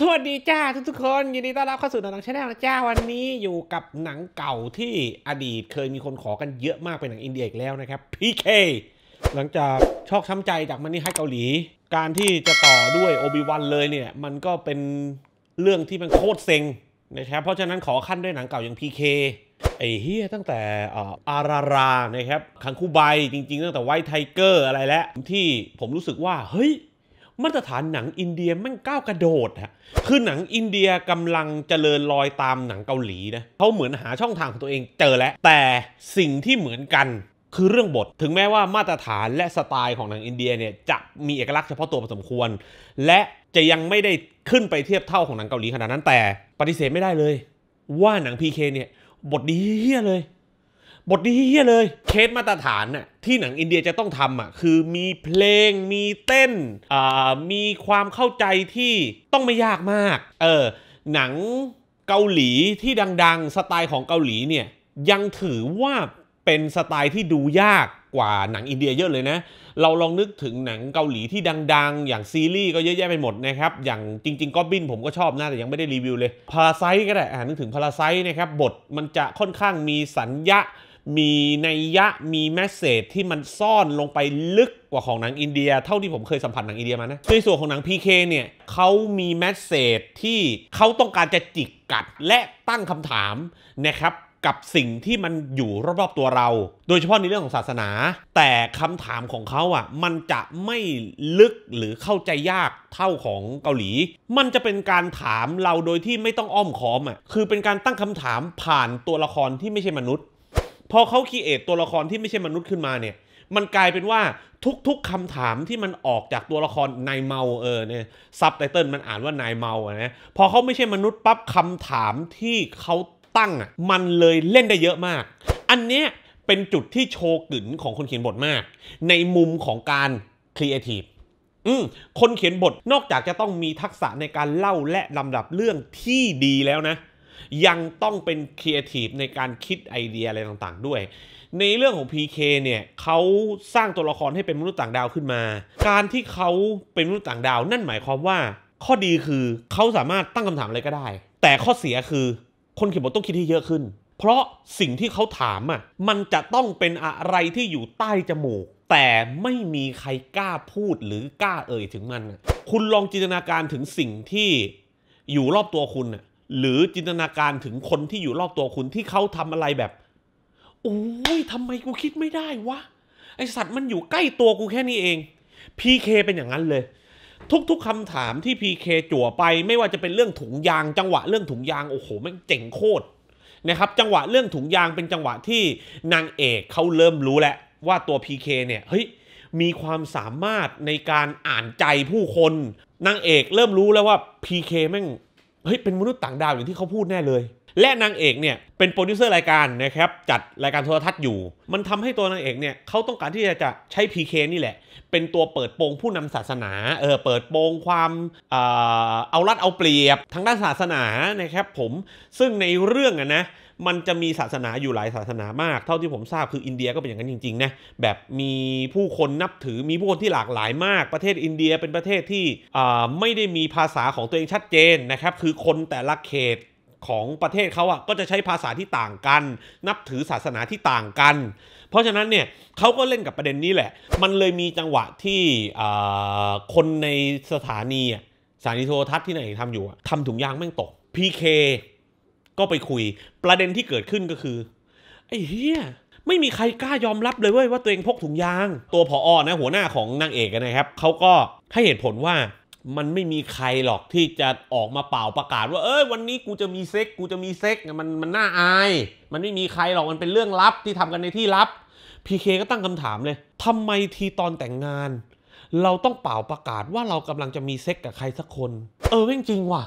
สวัสดีจ้าทุกทุกคน ยินดีต้อนรับเข้าสู่หนังชาแนลนะจ้าวันนี้อยู่กับหนังเก่าที่อดีตเคยมีคนขอกันเยอะมากเป็นหนังอินเดียอีกแล้วนะครับพีเคหลังจากชอกช้ำใจจากมันนี่ให้เกาหลี การที่จะต่อด้วยโอบิวันเลยเนี่ย มันก็เป็นเรื่องที่มันโคตรเซ็งนะครับเพราะฉะนั้นขอขั้นด้วยหนังเก่าอย่างพีเคไอ้เฮียตั้งแต่อารารานะครับคังคูไบจริงๆตั้งแต่ไวท์ไทเกอร์อะไรแล้วที่ผมรู้สึกว่าเฮ้ยมาตรฐานหนังอินเดียมันก้าวกระโดดฮะคือหนังอินเดียกำลังเจริญรอยตามหนังเกาหลีนะเขาเหมือนหาช่องทางของตัวเองเจอแล้ว แต่สิ่งที่เหมือนกันคือเรื่องบท ถึงแม้ว่ามาตรฐานและสไตล์ของหนังอินเดียเนี่ยจะมีเอกลักษณ์เฉพาะตัวพอสมควร และจะยังไม่ได้ขึ้นไปเทียบเท่าของหนังเกาหลีขนาดนั้นแต่ปฏิเสธไม่ได้เลย ว่าหนังพีเคเนี่ยบทดีเฮียเลยบทนี้เฮี้ยเลยเคสมาตรฐานน่ะที่หนังอินเดียจะต้องทำอ่ะคือมีเพลงมีเต้นอ่ามีความเข้าใจที่ต้องไม่ยากมากเออหนังเกาหลีที่ดังๆสไตล์ของเกาหลีเนี่ยยังถือว่าเป็นสไตล์ที่ดูยากกว่าหนังอินเดียเยอะเลยนะเราลองนึกถึงหนังเกาหลีที่ดังๆ อย่างซีรีส์ก็เยอะแยะไปหมดนะครับอย่างจริงๆก็บิน ผมก็ชอบนะแต่ยังไม่ได้รีวิวเลยพาราไซก็ได้อ่านึกถึงพาราไซนะครับบทมันจะค่อนข้างมีสัญญามีนัยยะมีแมสเซจที่มันซ่อนลงไปลึกกว่าของหนังอินเดีย เท่าที่ผมเคยสัมผัสหนังอินเดียมานะในส่วนของหนัง PK เนี่ยเขามีแมสเซจที่เขาต้องการจะจิกกัดและตั้งคำถามนะครับกับสิ่งที่มันอยู่รอบๆตัวเรา โดยเฉพาะในเรื่องของศาสนา แต่คำถามของเขาอ่ะมันจะไม่ลึกหรือเข้าใจยากเท่าของเกาหลี มันจะเป็นการถามเราโดยที่ไม่ต้องอ้อมค้อมอ่ะ คือเป็นการตั้งคำถามผ่านตัวละครที่ไม่ใช่มนุษย์พอเขาคดเอทตัวละครที่ไม่ใช่มนุษย์ขึ้นมาเนี่ย มันกลายเป็นว่าทุกๆ คำถามที่มันออกจากตัวละครนายเมาเออเนี่ยซับไตเติลมันอ่านว่านายเมาอะนะ พอเขาไม่ใช่มนุษย์ปั๊บคำถามที่เขาตั้งอ่ะมันเลยเล่นได้เยอะมาก อันเนี้ยเป็นจุดที่โชว์กึ๋นของคนเขียนบทมาก ในมุมของการครีเอทีฟคนเขียนบทนอกจากจะต้องมีทักษะในการเล่าและลำดับเรื่องที่ดีแล้วนะยังต้องเป็นครีเอทีฟในการคิดไอเดียอะไรต่างๆ ด้วย ในเรื่องของ PK เนี่ยเขาสร้างตัวละครให้เป็นมนุษย์ต่างดาวขึ้นมา การที่เขาเป็นมนุษย์ต่างดาว นั่นหมายความว่า ข้อดีคือเขาสามารถตั้งคำถามอะไรก็ได้ แต่ข้อเสียคือคนเขียนบทต้องคิดให้เยอะขึ้น เพราะสิ่งที่เขาถามอ่ะมันจะต้องเป็นอะไรที่อยู่ใต้จมูก แต่ไม่มีใครกล้าพูดหรือกล้าเอ่ยถึงมัน คุณลองจินตนาการถึงสิ่งที่อยู่รอบตัวคุณหรือจินตนาการถึงคนที่อยู่รอบตัวคุณที่เขาทำอะไรแบบ โอ้ยทำไมกูคิดไม่ได้วะ ไอสัตว์มันอยู่ใกล้ตัวกูแค่นี้เอง PK เป็นอย่างนั้นเลย ทุกๆคำถามที่ PK จั่วไปไม่ว่าจะเป็นเรื่องถุงยาง จังหวะเรื่องถุงยาง โอ้โหแม่งเจ๋งโคตรนะครับ จังหวะเรื่องถุงยางเป็นจังหวะที่นางเอกเขาเริ่มรู้แหละวว่าตัว PK เนี่ยเฮ้ยมีความสามารถในการอ่านใจผู้คนนางเอกเริ่มรู้แล้วว่า PK แม่งเฮ้ยเป็นมนุษย์ต่างดาวอย่างที่เขาพูดแน่เลย และนางเอกเนี่ยเป็นโปรดิวเซอร์รายการนะครับ จัดรายการโทรทัศน์อยู่ มันทำให้ตัวนางเอกเนี่ยเขาต้องการที่จะจะใช้ PK นี่แหละ เป็นตัวเปิดโปงผู้นำศาสนา เออเปิดโปงความเอ่อเอารัดเอาเปรียบทางด้านศาสนานะครับ ผมซึ่งในเรื่องอะนะมันจะมีศาสนาอยู่หลายศาสนามากเท่าที่ผมทราบคืออินเดียก็เป็นอย่างนั้นจริงๆนะแบบมีผู้คนนับถือมีผู้คนที่หลากหลายมาก ประเทศอินเดียเป็นประเทศที่ไม่ได้มีภาษาของตัวเองชัดเจน นะครับ คือคนแต่ละเขตของประเทศเขาอ่ะก็จะใช้ภาษาที่ต่างกัน นับถือศาสนาที่ต่างกัน เพราะฉะนั้นเนี่ยเขาก็เล่นกับประเด็นนี้แหละมันเลยมีจังหวะที่คนในสถานีสถานีโทรทัศน์ที่ไหนทำอยู่ทำถุงยางแม่งตก PK ก็ไปคุยประเด็นที่เกิดขึ้นก็คือ ไอ้เฮียไม่มีใครกล้ายอมรับเลยเว้ยว่าตัวเองพกถุงยาง ตัวผออนะหัวหน้าของนางเอกนะครับเขาก็ให้เหตุผลว่า มันไม่มีใครหรอกที่จะออกมาเป่าประกาศว่าเอ้ยวันนี้กูจะมีเซ็กกูจะมีเซ็กมันมันน่าอาย มันไม่มีใครหรอกมันเป็นเรื่องลับที่ทำกันในที่ลับพีเคก็ตั้งคำถามเลย ทำไมทีตอนแต่งงาน เราต้องเป่าประกาศว่าเรากำลังจะมีเซ็กกับใครสักคน เออจริงจริงว่ะ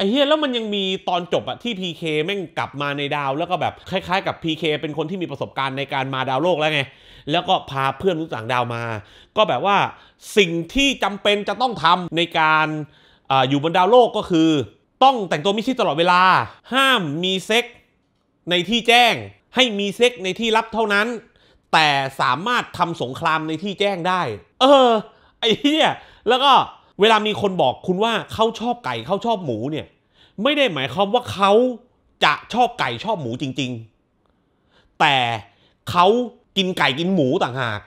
ไอ้เฮียแล้วมันยังมีตอนจบอะที่ PK แม่งกลับมาในดาวแล้วก็แบบคล้ายๆกับ PK เป็นคนที่มีประสบการณ์ในการมาดาวโลกแล้วไง แล้วก็พาเพื่อนรู้ต่างดาวมา ก็แบบว่าสิ่งที่จำเป็นจะต้องทำในการออยู่บนดาวโลกก็คือ ต้องแต่งตัวมิชิดตลอดเวลา ห้ามมีเซ็ก ในที่แจ้งให้มีเซ็กในที่ลับเท่านั้น แต่สามารถทำสงครามในที่แจ้งได้ เออไอ้เหี้ยแล้วก็เวลามีคนบอกคุณว่าเขาชอบไก่เขาชอบหมูเนี่ย ไม่ได้หมายความว่าเขาจะชอบไก่ชอบหมูจริง ๆ แต่เขากินไก่กินหมูต่างหาก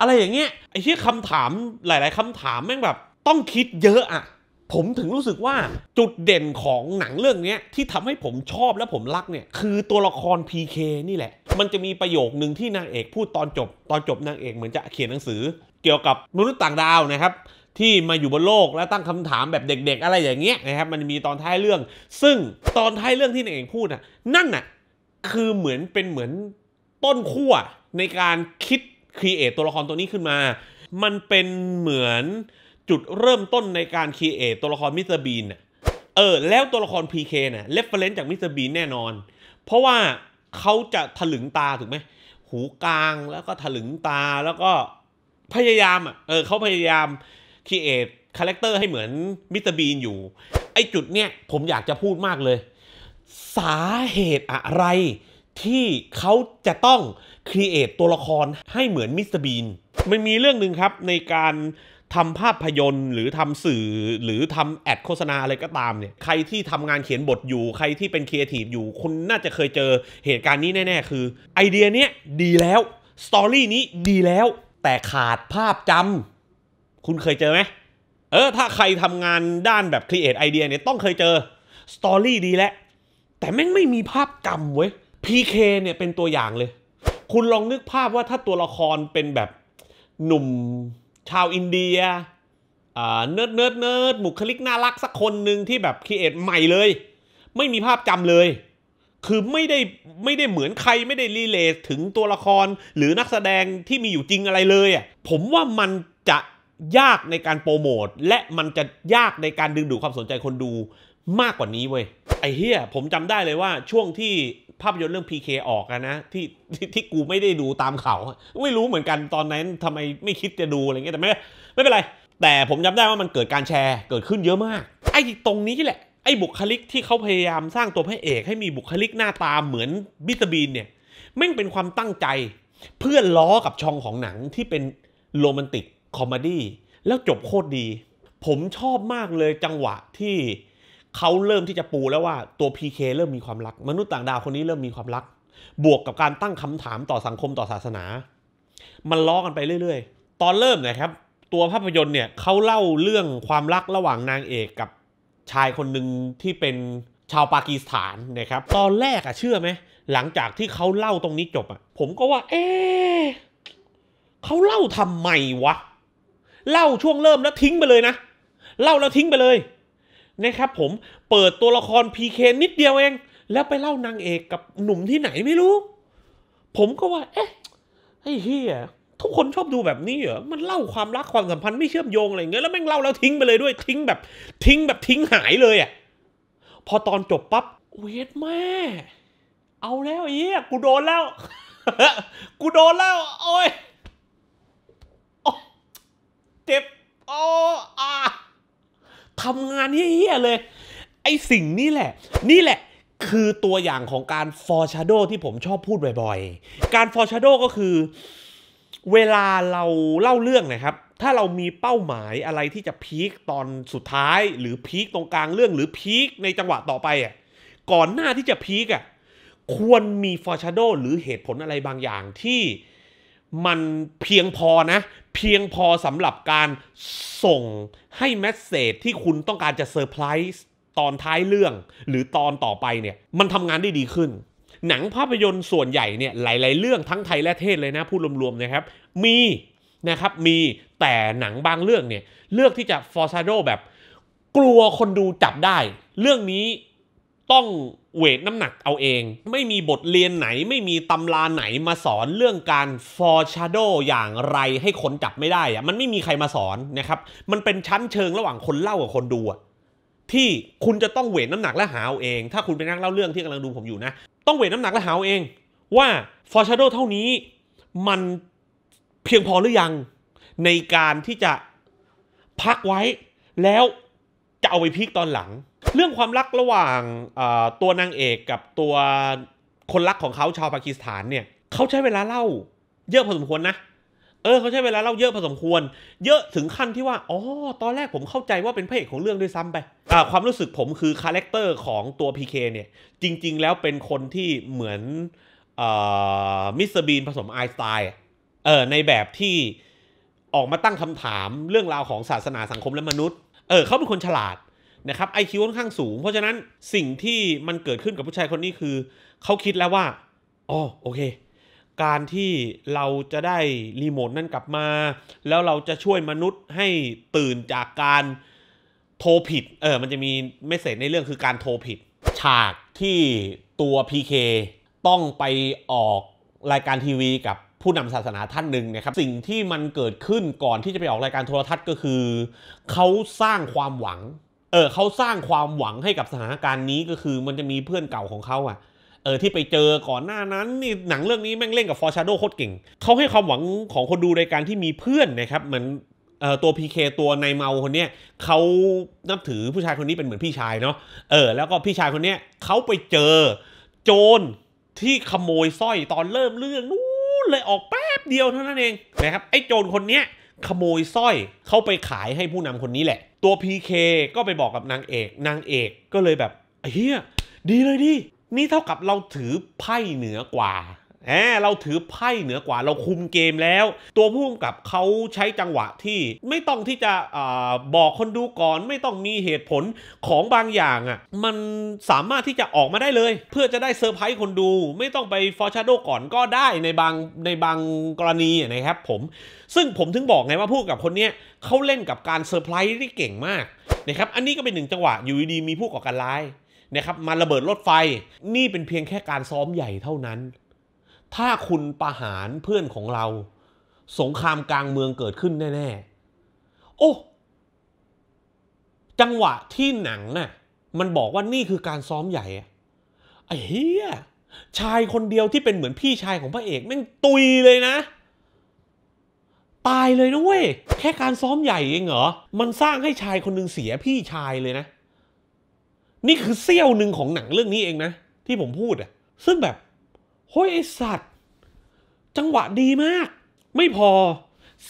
อะไรอย่างเงี้ยไอ้ที่คำถามหลาย ๆคำถามแม่งแบบ ต้องคิดเยอะอะผมถึงรู้สึกว่า จุดเด่นของหนังเรื่องนี้ที่ทำให้ผมชอบและผมรักเนี่ย คือตัวละคร PK นี่แหละ มันจะมีประโยคหนึ่งที่นางเอกพูดตอนจบ ตอนจบนางเอกเหมือนจะเขียนหนังสือเกี่ยวกับมนุษย์ต่างดาวนะครับที่มาอยู่บนโลกแล้วตั้งคำถามแบบเด็กๆ อะไรอย่างเงี้ยนะครับมันมีตอนท้ายเรื่อง ซึ่งตอนท้ายเรื่องที่นายเอกพูดน่ะนั่นน่ะคือเหมือนเป็นเหมือนต้นขั้วในการคิดครีเอทตัวละครตัวนี้ขึ้นมา มันเป็นเหมือนจุดเริ่มต้นในการครีเอทตัวละครมิสเตอร์บีนเออแล้วตัวละคร PK นี่ะเลฟเฟรนซ์จากมิสเตอร์บีนแน่นอน เพราะว่าเขาจะถลึงตาถูกไหมหูกลางแล้วก็ถลึงตาแล้วก็พยายามอ่ะเออเขาพยายามครีเอทคาแรคเตอร์ให้เหมือนมิสเตอร์บีนอยู่ ไอจุดเนี้ยผมอยากจะพูดมากเลย สาเหตุอะไรที่เขาจะต้องครีเอทตัวละครให้เหมือนมิสเตอร์บีนมันมีเรื่องหนึ่งครับ ในการทำภาพยนตร์ หรือทำสื่อหรือทำแอดโฆษณาอะไรก็ตามเนี่ยใครที่ทำงานเขียนบทอยู่ ใครที่เป็นครีเอทีฟอยู่ คุณน่าจะเคยเจอเหตุการณ์นี้แน่ ๆ คือ ไอเดียเนี้ยดีแล้วสตอรี่นี้ดีแล้วแต่ขาดภาพจำคุณเคยเจอไหม เออ ถ้าใครทำงานด้านแบบครีเอทไอเดียเนี่ย ต้องเคยเจอ สตอรี่ดีแล้ว แต่แม่งไม่มีภาพจำเว้ย PK เนี่ยเป็นตัวอย่างเลย คุณลองนึกภาพว่าถ้าตัวละครเป็นแบบหนุ่มชาวอินเดียเนิร์ดเนิร์ดเนิร์ดบุคลิกน่ารักสักคนหนึ่งที่แบบครีเอทใหม่เลย ไม่มีภาพจำเลย คือไม่ได้ไม่ได้เหมือนใครไม่ได้รีเลทถึงตัวละครหรือนักแสดงที่มีอยู่จริงอะไรเลยอ่ะ ผมว่ามันจะยากในการโปรโมท และมันจะยากในการดึงดูดความสนใจคนดูมากกว่านี้เว้ยไอ้เฮียผมจำได้เลยว่าช่วงที่ภาพยนตร์เรื่อง PK ออกนะที่ที่ที่กูไม่ได้ดูตามเขา ไม่รู้เหมือนกันตอนนั้นทำไมไม่คิดจะดูอะไรเงี้ยแต่ไม่ไม่เป็นไร แต่ผมจาได้ว่ามันเกิดการแชร์เกิดขึ้นเยอะมากไอ้ตรงนี้แหละ ไอ้บุคลิกที่เขาพยายามสร้างตัวพระเอกให้มีบุคลิกหน้าตาเหมือนบิสบีนเนี่ยแม่งเป็นความตั้งใจ เพื่อล้อกับช่องของหนังที่เป็นโรแมนติกคอมดี้แล้วจบโคตรดี ผมชอบมากเลยจังหวะที่เขาเริ่มที่จะปูแล้วว่า ตัว PK เริ่มมีความรัก มนุษย์ต่างดาวคนนี้เริ่มมีความรัก บวกกับการตั้งคำถามต่อสังคมต่อศาสนา มันล้อกันไปเรื่อย ๆ ตอนเริ่มนะครับ ตัวภาพยนตร์เนี่ยเขาเล่าเรื่องความรักระหว่างนางเอกกับชายคนหนึ่งที่เป็นชาวปากีสถานนะครับ ตอนแรกอะเชื่อไหมหลังจากที่เขาเล่าตรงนี้จบอะผมก็ว่า เอ๊เขาเล่าทำไมวะเล่าช่วงเริ่มแล้วทิ้งไปเลยนะ เล่าแล้วทิ้งไปเลยนะครับ ผมเปิดตัวละครพีเคนิดเดียวเองแล้วไปเล่านางเอกกับหนุ่มที่ไหนไม่รู้ ผมก็ว่า เอ๊ะไอ้เฮียทุกคนชอบดูแบบนี้เหรอมันเล่าความรักความสัมพันธ์ไม่เชื่อมโยงอะไรเงี้ยแล้วแม่งเล่าแล้วทิ้งไปเลยด้วยทิ้งแบบทิ้งแบบทิ้งหายเลยอะ่ะพอตอนจบปับ๊บเวทแม่เอาแล้วเอี้ยกูโดนแล้วกูโดนแล้วโอ้ยเจ็บโอ้อาทำงานเฮี้ยเลย ไอสิ่งนี้แหละ นี่แหละ คือตัวอย่างของการฟอร์ชาโดที่ผมชอบพูดบ่อยๆ การฟอร์ชาโดก็คือ เวลาเราเล่าเรื่องนะครับถ้าเรามีเป้าหมายอะไรที่จะพีคตอนสุดท้ายหรือพีคตรงกลางเรื่องหรือพีคในจังหวะต่อไปอ่ะก่อนหน้าที่จะพีคอ่ะควรมีฟอร์ชาโดหรือเหตุผลอะไรบางอย่างที่มันเพียงพอนะเพียงพอสำหรับการส่งให้แมสเซจที่คุณต้องการจะเซอร์ไพรส์ตอนท้ายเรื่องหรือตอนต่อไปเนี่ย มันทำงานได้ดีขึ้น หนังภาพยนตร์ส่วนใหญ่เนี่ย หลายๆ เรื่องทั้งไทยและเทศเลยนะ พูดรวมๆ นะครับ มีนะครับ มีแต่หนังบางเรื่องเนี่ย เลือกที่จะฟอร์ซาโดแบบ กลัวคนดูจับได้ เรื่องนี้ต้องเวทน้ำหนักเอาเอง ไม่มีบทเรียนไหนไม่มีตำราไหนมาสอนเรื่องการฟอร์ชาโดอย่างไรให้คนจับไม่ได้อะมันไม่มีใครมาสอนนะครับมันเป็นชั้นเชิงระหว่างคนเล่ากับคนดูที่คุณจะต้องเวทน้ำหนักและหาเอาเอง ถ้าคุณเป็นนักเล่าเรื่องที่กำลังดูผมอยู่นะ ต้องเวทน้ำหนักและหาเอาเอง ว่าฟอร์ชาโดเท่านี้มันเพียงพอหรือยังในการที่จะพักไว้แล้วจะเอาไปพลิกตอนหลังเรื่องความรักระหว่างตัวนางเอกกับตัวคนรักของเขาชาวปากีสถานเนี่ยเขาใช้เวลาเล่าเยอะพอสมควรนะ เออเขาใช้เวลาเล่าเยอะพอสมควร เยอะถึงขั้นที่ว่า อ๋อตอนแรกผมเข้าใจว่าเป็นพระเอกของเรื่องด้วยซ้ำไปอ่าความรู้สึกผมคือคาแรคเตอร์ของตัวพีเคเนี่ย จริงๆแล้วเป็นคนที่เหมือนเอ่อมิสเตอร์บีนผสมไอสไตล์เออในแบบที่ออกมาตั้งคำถามเรื่องราวของศาสนาสังคมและมนุษย์เออเขาเป็นคนฉลาดนะครับไอคิวค่อนข้างสูง เพราะฉะนั้นสิ่งที่มันเกิดขึ้นกับผู้ชายคนนี้คือ เขาคิดแล้วว่าอ๋อโอเค การที่เราจะได้รีโมทนั่นกลับมา แล้วเราจะช่วยมนุษย์ให้ตื่นจากการโทรผิด เออมันจะมีเมสเซจในเรื่องคือการโทรผิด ฉากที่ตัว PK ต้องไปออกรายการทีวี กับผู้นำศาสนาท่านหนึ่งนะครับสิ่งที่มันเกิดขึ้นก่อนที่จะไปออกรายการโทรทัศน์ก็คือเขาสร้างความหวังเออเขาสร้างความหวังให้กับสถานการณ์นี้ก็คือมันจะมีเพื่อนเก่าของเขาอ่ะเออที่ไปเจอก่อนหน้านั้นนี่หนังเรื่องนี้แม่งเล่นกับฟอร์ชาโดโคตรเก่งเขาให้ความหวังของคนดูในการที่มีเพื่อนนะครับเหมือนเออตัวพีเคตัวนายเมาคนเนี้ยเขานับถือผู้ชายคนนี้เป็นเหมือนพี่ชายเนาะเออแล้วก็พี่ชายคนเนี้ยเขาไปเจอโจรที่ขโมยสร้อยตอนเริ่มเรื่องนู้นเลยออกแป๊บเดียวเท่านั้นเองนะครับไอ้โจรคนเนี้ยขโมยสร้อยเข้าไปขายให้ผู้นำคนนี้แหละตัว PK ก็ไปบอกกับนางเอก นางเอก ก็เลยแบบเฮียดีเลยดิ นี่เท่ากับเราถือไพ่เหนือกว่าแหมเราถือไพ่เหนือกว่าเราคุมเกมแล้ว ตัวผู้กำกับเขาใช้จังหวะที่ไม่ต้องที่จะอบอกคนดูก่อนไม่ต้องมีเหตุผลของบางอย่างอะ่ะมันสามารถที่จะออกมาได้เลย เพื่อจะได้เซอร์ไพรส์คนดู ไม่ต้องไปฟอร์ชาโดก่อนก็ได้ในบางในบางกรณีนะครับผมซึ่งผมถึงบอกไงว่าผู้กับคนนี้เขาเล่นกับการเซอร์ไพรส์ที่เก่งมากนะครับอันนี้ก็เป็นหนึ่งจังหวะอยู่ดีมีผู้ก่อการร้ายนะครับมาระเบิดรถไฟนี่เป็นเพียงแค่การซ้อมใหญ่เท่านั้นถ้าคุณประหารเพื่อนของเรา สงครามกลางเมืองเกิดขึ้นแน่ๆโอ้จังหวะที่หนังน่ะมันบอกว่านี่คือการซ้อมใหญ่อะไอ้เฮียชายคนเดียวที่เป็นเหมือนพี่ชายของพระเอกแม่งตุยเลยนะ ตายเลยนะเว้ย แค่การซ้อมใหญ่เองเหรอมันสร้างให้ชายคนหนึ่งเสียพี่ชายเลยนะนี่คือเซี่ยวหนึ่งของหนังเรื่องนี้เองนะที่ผมพูดอะซึ่งแบบเฮ้ย ไอสัตว์ จังหวะดีมาก ไม่พอ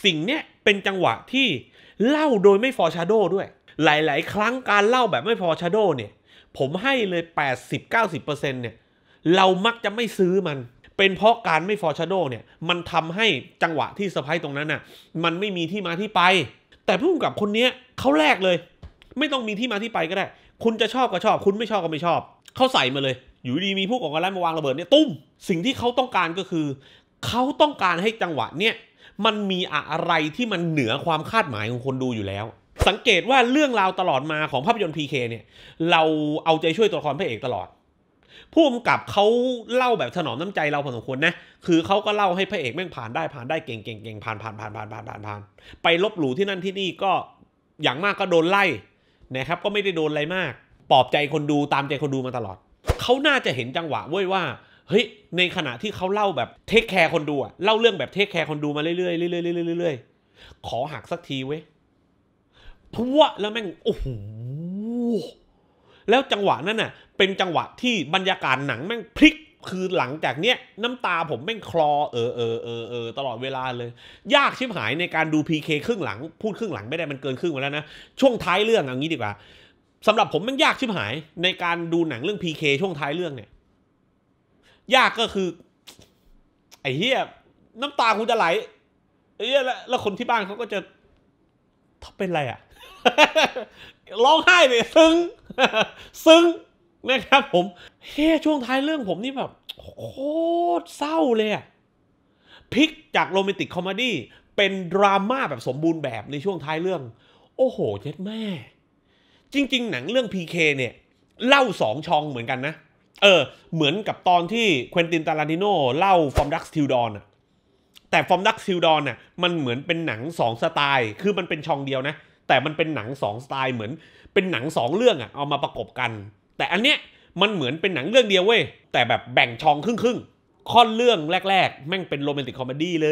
สิ่งเนี้ยเป็นจังหวะที่เล่าโดยไม่ฟอร์ชาโดด้วย หลายๆ ครั้งการเล่าแบบไม่ฟอร์ชาโดเนี่ย ผมให้เลย 80-90%เนี่ย เรามักจะไม่ซื้อมัน เป็นเพราะการไม่ฟอร์ชาโดเนี่ย มันทำให้จังหวะที่สไปตรงนั้นน่ะมันไม่มีที่มาที่ไป แต่ผู้กับคนนี้เขาแรกเลย ไม่ต้องมีที่มาที่ไปก็ได้ คุณจะชอบก็ชอบ คุณไม่ชอบก็ไม่ชอบเขาใส่มาเลยอยู่ดี มีผู้ก่อการร้ายมาวางระเบิดเนี่ยตุ้มสิ่งที่เขาต้องการก็คือเขาต้องการให้จังหวะเนี่ยมันมีอะไรที่มันเหนือความคาดหมายของคนดูอยู่แล้วสังเกตว่าเรื่องราวตลอดมาของภาพยนตร์ PK เนี่ย เราเอาใจช่วยตัวละครพระเอกตลอดผู้กำกับเขาเล่าแบบถนอมน้ำใจเราพอสมควรนะคือเขาก็เล่าให้พระเอกแม่งผ่านได้ผ่านได้เก่งเก่งเก่งผ่านผ่านผ่านผ่านผ่านผ่านผ่านไป ลบหลู่ที่นั่นที่นี่ก็อย่างมากก็โดนไล่นะครับก็ไม่ได้โดนอะไรมากปลอบใจคนดูตามใจคนดูมาตลอดเขาน่าจะเห็นจังหวะเว้ยว่า เฮ้ยในขณะที่เขาเล่าแบบเทคแคร์คนดูอ่ะเล่าเรื่องแบบเทคแคร์คนดูมาเรื่อยๆเรื่อยๆเรื่อยๆขอหักสักทีเว้ยพัวแล้วแม่ง โอ้โห แล้วจังหวะนั้นน่ะเป็นจังหวะที่บรรยากาศหนัง แม่งพลิกคือหลังจากเนี้ย น้ำตาผมแม่งคลอเออเออเออเออตลอดเวลาเลย ยากชิบหายในการดูพีเครึ่งหลัง พูดครึ่งหลังไม่ได้มันเกินครึ่งมาแล้วนะช่วงท้ายเรื่องอย่างนี้ดีกว่าสำหรับผมมันยากชิบหายในการดูหนังเรื่องพีเคช่วงท้ายเรื่องเนี่ย ยากก็คือ ไอ้เหี้ยน้ำตาคุณจะไหลไอ้เหี้ยแล้วแล้วคนที่บ้านเขาก็จะถ้าเป็นไรอะ่ะ ร้องไห้เลย ซึ้ง ซึ้งนะครับผม เฮ้ช่วงท้ายเรื่องผมนี่แบบโคตรเศร้าเลยอะพลิกจากโรแมนติกคอมเมดี้เป็นดราม่าแบบสมบูรณ์แบบในช่วงท้ายเรื่อง โอ้โห เจ็ดแม่จริง ๆ หนังเรื่อง PK เนี่ย เล่าสองชองเหมือนกันนะ เออเหมือนกับตอนที่เควินตินตาราติโนเล่าฟอร์มดักซิลดอนอะแต่ฟอร์มดักซิลดอนน่ะ มันเหมือนเป็นหนังสองสไตล์ คือมันเป็นชองเดียวนะ แต่มันเป็นหนังสองสไตล์เหมือนเป็นหนังสองเรื่องอะเอามาประกบกัน แต่อันเนี้ยมันเหมือนเป็นหนังเรื่องเดียวเว้ยแต่แบบแบ่งชองครึ่งครึ่งค่อนเรื่องแรก ๆ แม่งเป็นโรแมนติกคอมเมดี้เล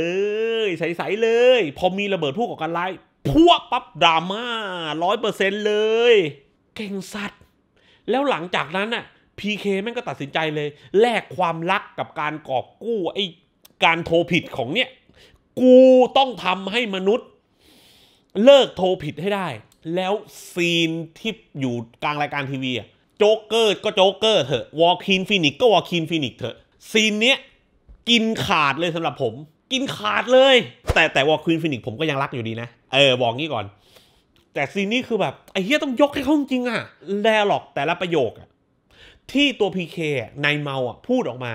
ย ใสๆเลย พอมีระเบิดพูกกันไล่พวปั๊บดราม่าร้อยเปอร์เซ็นต์เลย เก่งสัตว์ แล้วหลังจากนั้นน่ะพีเคแม่งก็ตัดสินใจเลย แลกความรักกับการกอบกู้ไอ้การโทรผิดของเนี่ยกูต้องทำให้มนุษย์เลิกโทรผิดให้ได้ แล้วซีนที่อยู่กลางรายการทีวีอะโจ๊กเกอร์ก็โจ๊กเกอร์เถอะวอลคินฟินิกก็วอลคินฟินิกเถอะ ซีนเนี้ยกินขาดเลยสำหรับผม กินขาดเลย แต่แต่วอลคินฟินิกผมก็ยังรักอยู่ดีนะเออบอกงี้ก่อน แต่ซีนนี้คือแบบ ไอ้เฮียต้องยกให้เขาจริงอะแลหรอก แต่ละประโยคอะที่ตัวพีเคนายเมาอะพูดออกมา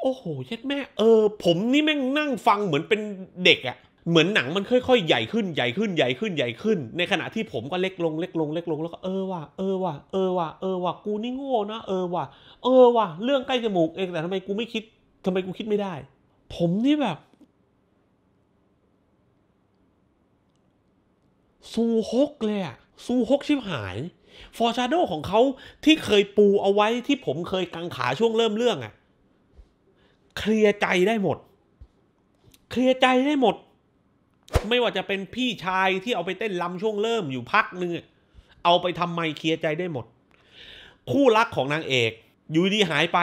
โอ้โหยัดแม่ เออผมนี่แม่งนั่งฟังเหมือนเป็นเด็กอะเหมือนหนังมันค่อย ๆ ใหญ่ขึ้นใหญ่ขึ้นใหญ่ขึ้นใหญ่ขึ้น ในขณะที่ผมก็เล็กลง เล็กลง เล็กลง แล้วก็เออว่ะเออว่ะเออว่ะเออว่ะกูนี่โง่นะ เออว่ะเออว่ะเรื่องใกล้จมูก เองแต่ทำไมกูไม่คิดทำไมกูคิดไม่ได้ ผมนี่แบบซูฮกเลยอะซูฮกชิบหาย ฟอร์ชาโดของเขาที่เคยปูเอาไว้ที่ผมเคยกังขาช่วงเริ่มเรื่องอะ เคลียร์ใจได้หมด เคลียร์ใจได้หมด ไม่ว่าจะเป็นพี่ชายที่เอาไปเต้นลำช่วงเริ่มอยู่พักนึงเอาไปทำไมเคลียร์ใจได้หมด คู่รักของนางเอกอยู่ดีหายไป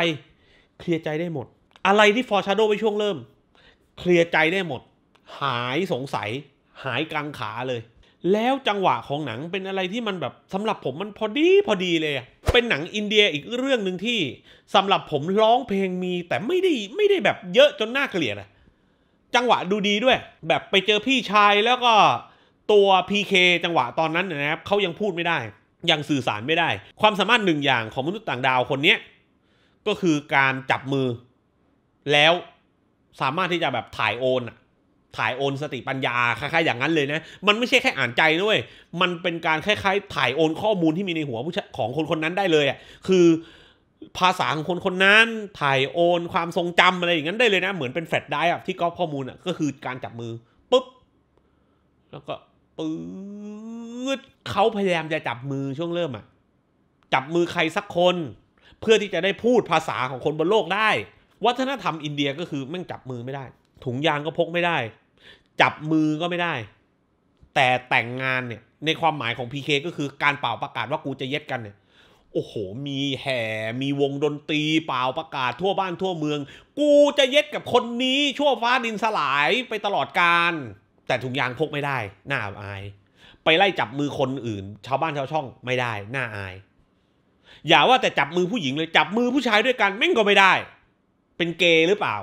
เคลียร์ใจได้หมด อะไรที่ฟอร์ชาโดไปช่วงเริ่ม เคลียร์ใจได้หมด หายสงสัย หายกังขาเลยแล้วจังหวะของหนังเป็นอะไรที่มันแบบสำหรับผมมันพอดีพอดีเลย เป็นหนังอินเดียอีกเรื่องหนึ่งที่สำหรับผมร้องเพลงมี แต่ไม่ได้ไม่ได้แบบเยอะจนน่าเกลียดอะจังหวะดูดีด้วย แบบไปเจอพี่ชายแล้วก็ตัว PK จังหวะตอนนั้นนะครับเขายังพูดไม่ได้ ยังสื่อสารไม่ได้ ความสามารถหนึ่งอย่างของมนุษย์ต่างดาวคนนี้ก็คือการจับมือ แล้วสามารถที่จะแบบถ่ายโอนอะถ่ายโอนสติปัญญา คล้ายๆอย่างนั้นเลยนะ มันไม่ใช่แค่อ่านใจน้เว้ยมันเป็นการคล้ายๆถ่ายโอนข้อมูลที่มีในหัวของคนคนนั้นได้เลยอ่ะคือภาษาของคนคนนั้นถ่ายโอน ความทรงจำอะไรอย่างนั้นได้เลยนะ เหมือนเป็นแฟลชไดร์ที่ก๊อปข้อมูลอ่ะก็คือการจับมือปุ๊บแล้วก็ปื๊ดเขาพยายามจะจับมือช่วงเริ่มอ่ะจับมือใครสักคน เพื่อที่จะได้พูดภาษาของคนบนโลกได้ วัฒนธรรมอินเดียก็คือแม่งจับมือไม่ได้ ถุงยางก็พกไม่ได้จับมือก็ไม่ได้ แต่แต่งงานเนี่ยในความหมายของ PK ก็คือการเป่าประกาศว่ากูจะเย็ดกันเนี่ยโอ้โห มีแห่มีวงดนตรีเป่าประกาศ ทั่วบ้านทั่วเมือง กูจะเย็ดกับคนนี้ ชั่วฟ้าดินสลายไปตลอดการแต่ถุงยางพกไม่ได้หน้าอาย ไปไล่จับมือคนอื่น ชาวบ้านชาวช่องไม่ได้หน้าอาย อย่าว่าแต่จับมือผู้หญิงเลย จับมือผู้ชายด้วยกันแม่งก็ไม่ได้ เป็นเกย์หรือเปล่า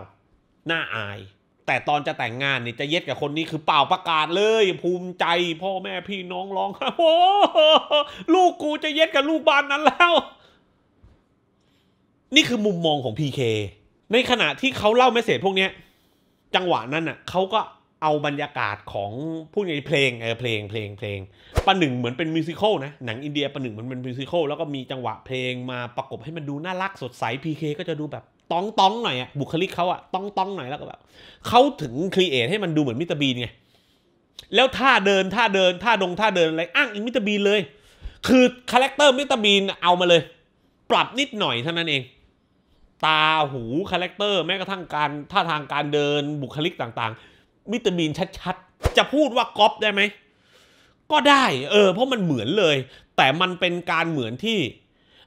หน้าอายแต่ตอนจะแต่งงานเนี่ยจะเย็ดกับคนนี้คือเปล่าประกาศเลยภูมิใจพ่อแม่พี่น้องร้องโอ้ลูกกูจะเย็ดกับลูกบ้านนั้นแล้ว นี่คือมุมมองของพีเคในขณะที่เขาเล่าเมสเซจพวกนี้จังหวะนั้นน่ะเขาก็เอาบรรยากาศของพูดญ่เพลงเออเพลงเพลงเพลงประหนึ่งเหมือนเป็นมิวสิควลนะ หนังอินเดียประหนึ่งเหมือนเป็นมิวสิควลแล้วก็มีจังหวะเพลงมาประกบให้มันดูน่ารักสดใสพีเคก็จะดูแบบต้องต้องหน่อยอะบุคลิกเขาอะต้องต้องหน่อยแล้วก็แบบเขาถึงครีเอทให้มันดูเหมือนมิสเตอร์บีนไงแล้วท่าเดินท่าเดินท่าดงท่าเดินอะไรอ้างอิงมิสเตอร์บีนเลย คือคาแรคเตอร์มิสเตอร์บีนเอามาเลย ปรับนิดหน่อยเท่านั้นเอง ตาหูคาแรคเตอร์แม้กระทั่งการท่าทางการเดินบุคลิกต่างๆ มิสเตอร์บีนชัดๆจะพูดว่าก๊อปได้ไหมก็ได้เออเพราะมันเหมือนเลย แต่มันเป็นการเหมือนที่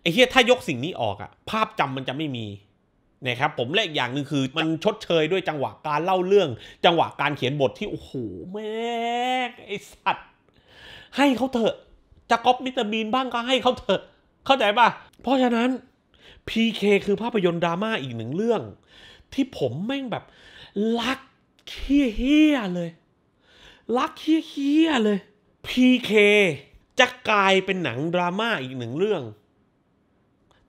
ไอ้เฮียถ้ายกสิ่งนี้ออกอะภาพจำมันจะไม่มีนะครับผมเลขอย่างหนึ่งคือมันชดเชยด้วยจังหวะการเล่าเรื่อง จังหวะการเขียนบทที่โอ้โห แม่ไอสัตว์ให้เขาเถอะจะก๊อปมิสเตอร์บีนบ้างก็ให้เขาเถอะเข้าใจป่ะเพราะฉะนั้น PK คือภาพยนตร์ดราม่าอีกหนึ่งเรื่อง ที่ผมแม่งแบบรักเฮี้ยเลยรักเฮี้ยเลย PK จะกลายเป็นหนังดราม่าอีกหนึ่งเรื่อง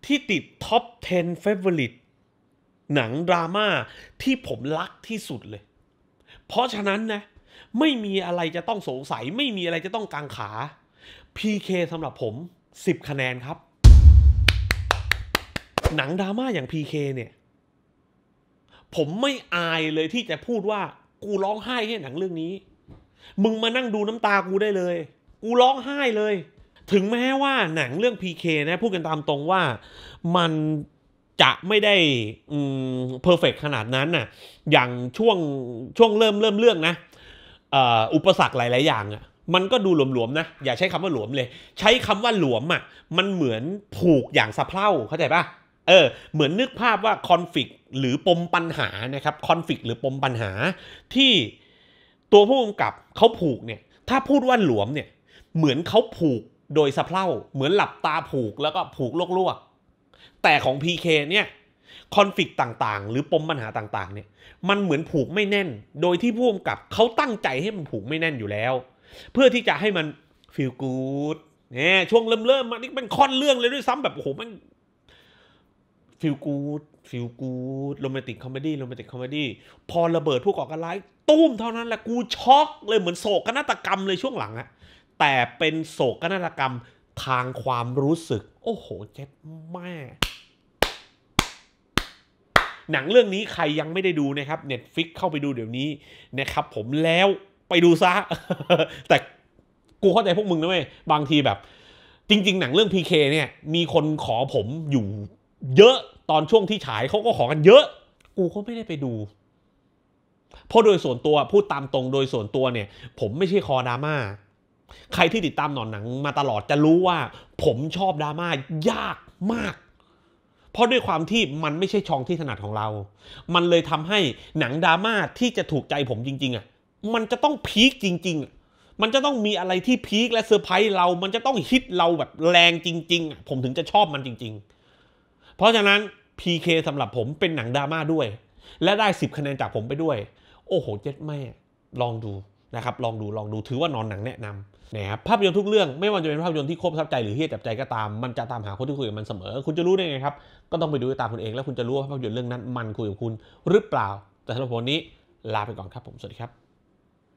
ที่ติดท็อป 10 favorite หนังดราม่าที่ผมรักที่สุดเลย เพราะฉะนั้นนะไม่มีอะไรจะต้องสงสัย ไม่มีอะไรจะต้องกางขา PK สำหรับผม10คะแนนครับหนังดราม่าอย่าง PK เนี่ย ผมไม่อายเลยที่จะพูดว่า กูร้องไห้ ให้หนังเรื่องนี้ มึงมานั่งดูน้ำตากูได้เลยกูร้องไห้เลยถึงแม้ว่าหนังเรื่อง PK นะพูดกันตามตรงว่ามันจะไม่ได้เพอร์เฟกขนาดนั้นน่ะอย่างช่วงช่วงเริ่มเริ่มเรื่องนะ อุปสรรคหลาย ๆ อย่างอ่ะมันก็ดูหลวมๆนะ อย่าใช้คำว่าหลวมเลย ใช้คำว่าหลวมอ่ะมันเหมือนผูกอย่างสะเพร่าเข้าใจปะเออ เหมือนนึกภาพว่าคอนฟ lict หรือปมปัญหานะครับคอนฟ lict หรือปมปัญหา ที่ตัวผู้กำกับเขาผูกเนี่ยถ้าพูดว่าหลวมเนี่ยเหมือนเขาผูกโดยสะเพร่าเหมือนหลับตาผูกแล้วก็ผูกลวกแต่ของ PK เนี่ยคอนฟ lict ต่าง ๆ หรือปมปัญหาต่างๆเนี่ยมันเหมือนผูกไม่แน่น โดยที่ผู้กำกับเขาตั้งใจให้มันผูกไม่แน่นอยู่แล้ว เพื่อที่จะให้มันฟีลกู๊ดเนี่ยช่วงเริ่มเริ่มมันนี่มันค่อนเรื่องเลยด้วยซ้ำแบบโอ้โหมันฟีลกู๊ดฟีลกู๊ดโรแมนติกคอมเมดี้โรแมนติกคอมเมดี้พอระเบิดผู้ก่อการร้ายตุ้มเท่านั้นแหละกูช็อกเลยเหมือนโศกนาฏกรรมเลยช่วงหลังอะแต่เป็นโศกนาฏกรรมทางความรู้สึก โอ้โหเจ็ดแม่หนังเรื่องนี้ใครยังไม่ได้ดูนะครับ Netflix เข้าไปดูเดี๋ยวนี้นะครับผมแล้วไปดูซะ แต่กูเข้าใจพวกมึงนะเว้ยบางทีแบบ จริง ๆ หนังเรื่อง PK เนี่ย มีคนขอผมอยู่เยอะตอนช่วงที่ฉายเขาก็ขอกันเยอะ กูก็ไม่ได้ไปดู เพราะโดยส่วนตัวพูดตามตรงโดยส่วนตัวเนี่ย ผมไม่ใช่คอดราม่าใครที่ติดตามหนอนหนังมาตลอดจะรู้ว่า ผมชอบดราม่ายากมากเพราะด้วยความที่มันไม่ใช่ช่องที่ถนัดของเรา มันเลยทำให้หนังดราม่าที่จะถูกใจผมจริง ๆอ่ะ มันจะต้องพีคจริงๆ มันจะต้องมีอะไรที่พีคและเซอร์ไพรส์เรา มันจะต้องฮิตเราแบบแรงจริงๆ ผมถึงจะชอบมันจริงๆ เพราะฉะนั้น PK สำหรับผมเป็นหนังดราม่าด้วย และได้ 10 คะแนนจากผมไปด้วย โอ้โหเจ็ดแม่ ลองดูนะครับ ลองดู ลองดู ถือว่านอนหนังแนะนำนะครับภาพยนตร์ทุกเรื่องไม่ว่าจะเป็นภาพยนตร์ที่โคบทับใจหรือเฮี้ยจับใจก็ตาม มันจะตามหาคนที่คุยกับมันเสมอ คุณจะรู้ได้ไงครับ ก็ต้องไปดูตามคุณเองแล้วคุณจะรู้ว่าภาพยนตร์เรื่องนั้น มันคุยกับคุณหรือเปล่า แต่สำหรับวันนี้ลาไปก่อนครับผมสวัสดีครับ